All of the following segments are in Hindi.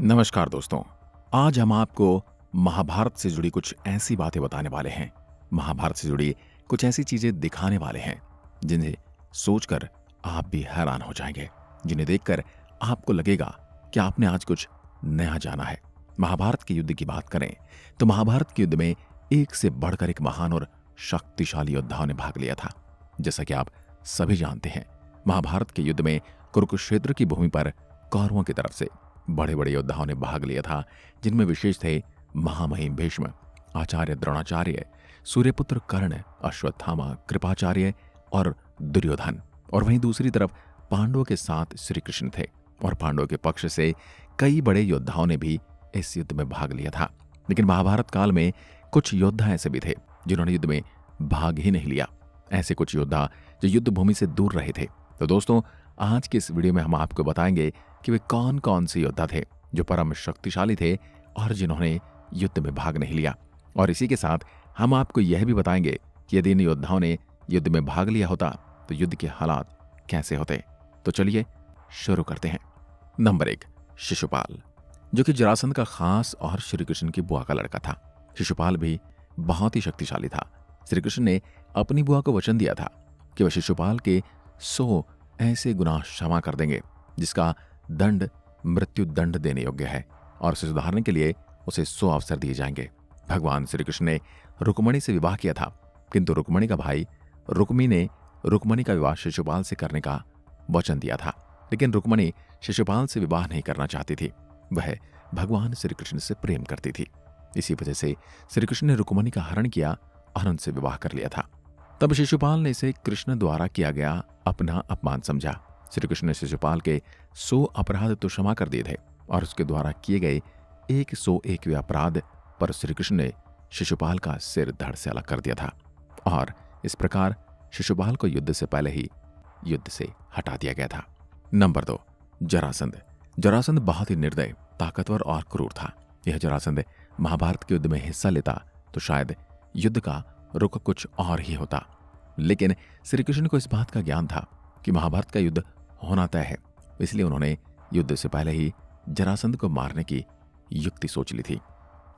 नमस्कार दोस्तों आज हम आपको महाभारत से जुड़ी कुछ ऐसी बातें बताने वाले हैं महाभारत से जुड़ी कुछ ऐसी चीजें दिखाने वाले हैं जिन्हें सोचकर आप भी हैरान हो जाएंगे जिन्हें देखकर आपको लगेगा कि आपने आज कुछ नया जाना है महाभारत के युद्ध की बात करें तो महाभारत के युद्ध में एक से बढ़कर एक महान और शक्तिशाली योद्धाओं ने भाग लिया था जैसा कि आप सभी जानते हैं महाभारत के युद्ध में कुरुक्षेत्र की भूमि पर कौरवों की तरफ से बड़े बड़े योद्धाओं ने भाग लिया था जिनमें विशेष थे महामहिम भीष्म आचार्य द्रोणाचार्य सूर्यपुत्र कर्ण अश्वत्थामा कृपाचार्य और दुर्योधन और वहीं दूसरी तरफ पांडवों के साथ श्री कृष्ण थे और पांडवों के पक्ष से कई बड़े योद्धाओं ने भी इस युद्ध में भाग लिया था लेकिन महाभारत काल में कुछ योद्धा ऐसे भी थे जिन्होंने युद्ध में भाग ही नहीं लिया ऐसे कुछ योद्धा जो युद्ध भूमि से दूर रहे थे तो दोस्तों आज के इस वीडियो में हम आपको बताएंगे कि वे कौन कौन से योद्धा थे जो परम शक्तिशाली थे और जिन्होंने युद्ध में भाग नहीं लिया और इसी के साथ हम आपको यह भी बताएंगे कि यदि इन योद्धाओं ने युद्ध में भाग लिया होता तो युद्ध के हालात कैसे होते तो चलिए शुरू करते हैं नंबर एक शिशुपाल जो कि जरासंध का खास और श्री कृष्ण की बुआ का लड़का था शिशुपाल भी बहुत ही शक्तिशाली था श्री कृष्ण ने अपनी बुआ को वचन दिया था कि वह शिशुपाल के सो ऐसे गुनाह क्षमा कर देंगे जिसका दंड मृत्यु दंड देने योग्य है और उसे सुधारने के लिए उसे सौ अवसर दिए जाएंगे भगवान श्री कृष्ण ने रुक्मणी से विवाह किया था किंतु रुक्मणी का भाई रुक्मी ने रुक्मणी का विवाह शिशुपाल से करने का वचन दिया था लेकिन रुक्मणी शिशुपाल से विवाह नहीं करना चाहती थी वह भगवान श्री कृष्ण से प्रेम करती थी इसी वजह से श्री कृष्ण ने रुक्मणी का हरण किया और उनसे विवाह कर लिया था तब शिशुपाल ने इसे कृष्ण द्वारा किया गया अपना अपमान समझा श्री कृष्ण ने शिशुपाल के सौ अपराध तो क्षमा कर दिए थे और उसके द्वारा किए गए एक सौ एकवे अपराध पर श्री कृष्ण ने शिशुपाल का सिर धड़ से अलग कर दिया था और इस प्रकार शिशुपाल को युद्ध से पहले ही युद्ध से हटा दिया गया था नंबर दो जरासंध जरासंध बहुत ही निर्दय ताकतवर और क्रूर था यह जरासंध महाभारत के युद्ध में हिस्सा लेता तो शायद युद्ध का रुख कुछ और ही होता लेकिन श्री कृष्ण को इस बात का ज्ञान था कि महाभारत का युद्ध होना तय है इसलिए उन्होंने युद्ध से पहले ही जरासंध को मारने की युक्ति सोच ली थी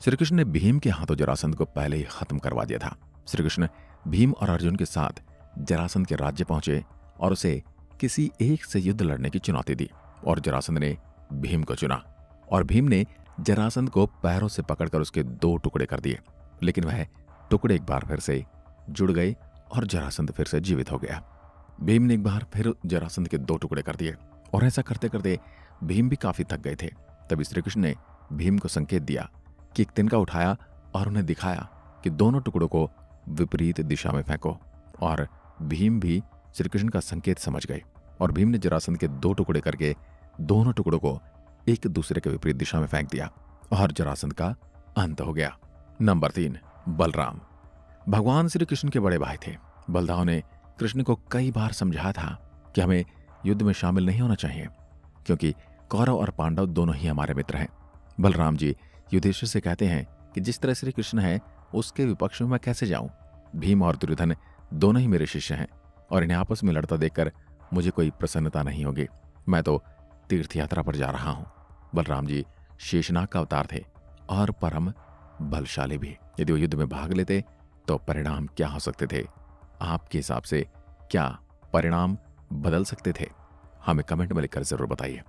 श्रीकृष्ण ने भीम के हाथों जरासंध को पहले ही खत्म करवा दिया था श्रीकृष्ण भीम और अर्जुन के साथ जरासंध के राज्य पहुंचे और उसे किसी एक से युद्ध लड़ने की चुनौती दी और जरासंध ने भीम को चुना और भीम ने जरासंध को पैरों से पकड़कर उसके दो टुकड़े कर दिए लेकिन वह टुकड़े एक बार फिर से जुड़ गए और जरासंध फिर से जीवित हो गया भीम ने एक बार फिर जरासंध के दो टुकड़े कर दिए और ऐसा करते करते भीम भी काफी थक गए थे तभी श्री कृष्ण ने भीम को संकेत दिया कि एक तिनका उठाया और उन्हें दिखाया कि दोनों टुकड़ों को विपरीत दिशा में फेंको और भीम भी श्री कृष्ण का संकेत समझ गए और भीम ने जरासंध के दो टुकड़े करके दोनों टुकड़ों को एक दूसरे के विपरीत दिशा में फेंक दिया और जरासंध का अंत हो गया नंबर तीन बलराम भगवान श्री कृष्ण के बड़े भाई थे बलदाव ने कृष्ण को कई बार समझा था कि हमें युद्ध में शामिल नहीं होना चाहिए क्योंकि कौरव और पांडव दोनों ही हमारे मित्र हैं बलराम जी युधिष्ठिर से कहते हैं कि जिस तरह श्री कृष्ण हैं उसके विपक्ष में मैं कैसे जाऊं भीम और दुर्योधन दोनों ही मेरे शिष्य हैं और इन्हें आपस में लड़ता देखकर मुझे कोई प्रसन्नता नहीं होगी मैं तो तीर्थ यात्रा पर जा रहा हूँ बलराम जी शेषनाग का अवतार थे और परम बलशाली भी यदि वो युद्ध में भाग लेते तो परिणाम क्या हो सकते थे आपके हिसाब से क्या परिणाम बदल सकते थे हमें कमेंट में लिखकर जरूर बताइए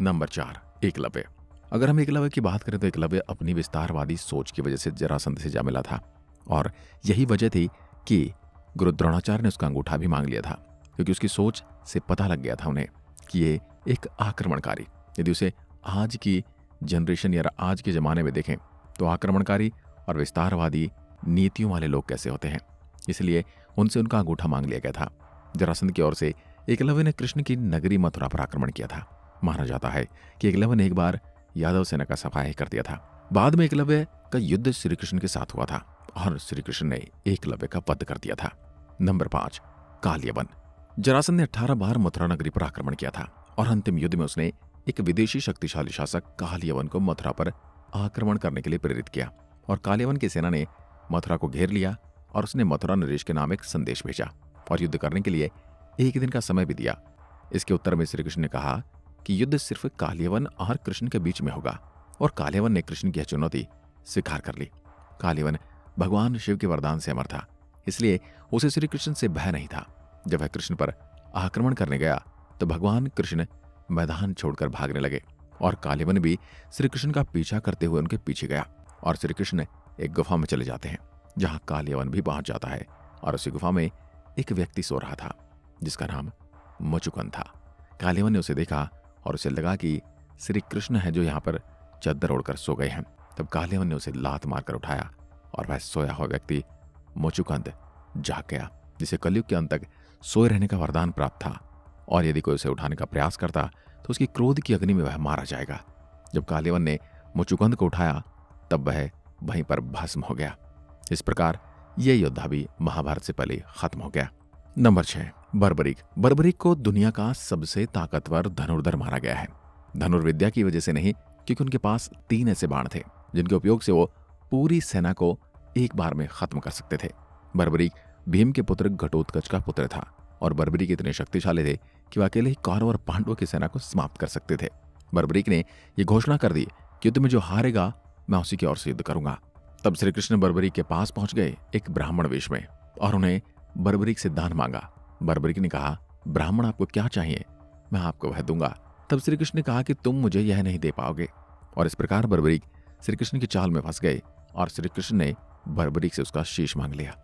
नंबर चार एकलव्य अगर हम एकलव्य की बात करें तो एकलव्य अपनी विस्तारवादी सोच की वजह से जरासंध से जा मिला था और यही वजह थी कि गुरु द्रोणाचार्य ने उसका अंगूठा भी मांग लिया था क्योंकि उसकी सोच से पता लग गया था उन्हें कि ये एक आक्रमणकारी यदि उसे आज की जनरेशन या आज के ज़माने में देखें तो आक्रमणकारी और विस्तारवादी नीतियों वाले लोग कैसे होते हैं इसलिए उनसे उनका अंगूठा मांग लिया गया था जरासंध की ओर से एकलव्य ने कृष्ण की नगरी मथुरा पर आक्रमण किया था माना जाता है कि एकलव्य ने एक बार यादव सेना का सफाया कर दिया था बाद में एकलव्य का युद्ध श्री कृष्ण के साथ हुआ था और श्री कृष्ण ने एकलव्य का वध कर दिया था नंबर पांच काल्यवन जरासन ने अठारह बार मथुरा नगरी पर आक्रमण किया था और अंतिम युद्ध में उसने एक विदेशी शक्तिशाली शासक कालियवन को मथुरा पर आक्रमण करने के लिए प्रेरित किया और कालियवन की सेना ने मथुरा को घेर लिया और उसने मथुरा नरेश के नाम एक संदेश भेजा और युद्ध करने के लिए एक दिन का समय भी दिया इसके उत्तर में श्री कृष्ण ने कहा कि युद्ध सिर्फ कालियवन और कृष्ण के बीच में होगा और कालियवन ने कृष्ण की चुनौती स्वीकार कर ली कालियवन भगवान शिव के वरदान से अमर था इसलिए उसे श्री कृष्ण से भय नहीं था जब वह कृष्ण पर आक्रमण करने गया तो भगवान कृष्ण मैदान छोड़कर भागने लगे और कालिवन भी श्री कृष्ण का पीछा करते हुए उनके पीछे गया और श्री कृष्ण एक गुफा में चले जाते हैं जहां कालियावन भी पहुंच जाता है और उसी गुफा में एक व्यक्ति सो रहा था जिसका नाम मचुकन था कालेवन ने उसे देखा और उसे लगा कि श्री कृष्ण है जो यहाँ पर चद्दर ओढ़कर सो गए हैं तब कालेवन ने उसे लात मारकर उठाया और वह सोया हुआ व्यक्ति मोचुकंद जाग गया जिसे कलयुग के अंत तक सोए रहने का वरदान प्राप्त था और यदि कोई उसे उठाने का प्रयास करता तो उसकी क्रोध की अग्नि में वह मारा जाएगा जब कालेवन ने मोचुकंद को उठाया तब वह वहीं पर भस्म हो गया इस प्रकार ये योद्धा भी महाभारत से पहले खत्म हो गया नंबर छह बर्बरिक बर्बरिक को दुनिया का सबसे ताकतवर धनुर्धर मारा गया है धनुर्विद्या की वजह से नहीं क्योंकि उनके पास तीन ऐसे बाण थे जिनके उपयोग से वो पूरी सेना को एक बार में खत्म कर सकते थे बर्बरिक भीम के पुत्र घटोत्कच का पुत्र था और बर्बरिक इतने शक्तिशाली थे कि वह अकेले ही कौरव और पांडवों की सेना को समाप्त कर सकते थे बर्बरिक ने यह घोषणा कर दी कि युद्ध में जो हारेगा मैं उसी की ओर से युद्ध करूंगा तब श्री कृष्ण बरबरी के पास पहुंच गए एक ब्राह्मण वेश में और उन्हें बर्बरिक से दान मांगा बर्बरिक ने कहा ब्राह्मण आपको क्या चाहिए मैं आपको वह दूंगा तब श्री कृष्ण ने कहा कि तुम मुझे यह नहीं दे पाओगे और इस प्रकार बर्बरिक श्री कृष्ण की चाल में फंस गए और श्री कृष्ण ने बर्बरिक से उसका शीश मांग लिया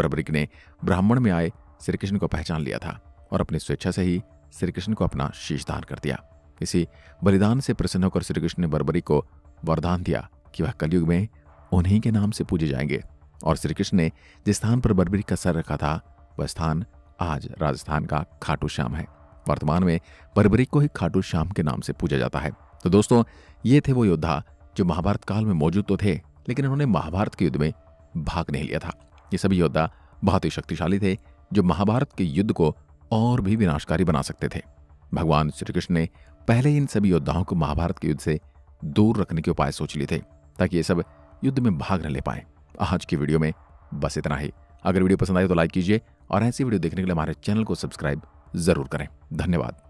बर्बरिक ने ब्राह्मण में आए श्री कृष्ण को पहचान लिया था और अपनी स्वेच्छा से ही श्री कृष्ण को अपना शीश दान कर दिया इसी बलिदान से प्रसन्न होकर श्री कृष्ण ने बरबरी को वरदान दिया कि वह कलयुग में उन्हीं के नाम से पूजे जाएंगे और श्री कृष्ण ने जिस स्थान पर बरबरी का सर रखा था वह स्थान आज राजस्थान का खाटू श्याम है वर्तमान में बर्बरी को ही खाटू श्याम के नाम से पूजा जाता है तो दोस्तों ये थे वो योद्धा जो महाभारत काल में मौजूद तो थे लेकिन उन्होंने महाभारत के युद्ध में भाग नहीं लिया था ये सभी योद्धा बहुत ही शक्तिशाली थे जो महाभारत के युद्ध को और भी विनाशकारी बना सकते थे भगवान श्री कृष्ण ने पहले इन सभी योद्धाओं को महाभारत के युद्ध से दूर रखने के उपाय सोच लिए थे ताकि ये सब युद्ध में भाग न ले पाएं आज की वीडियो में बस इतना ही अगर वीडियो पसंद आए तो लाइक कीजिए और ऐसी वीडियो देखने के लिए हमारे चैनल को सब्सक्राइब जरूर करें धन्यवाद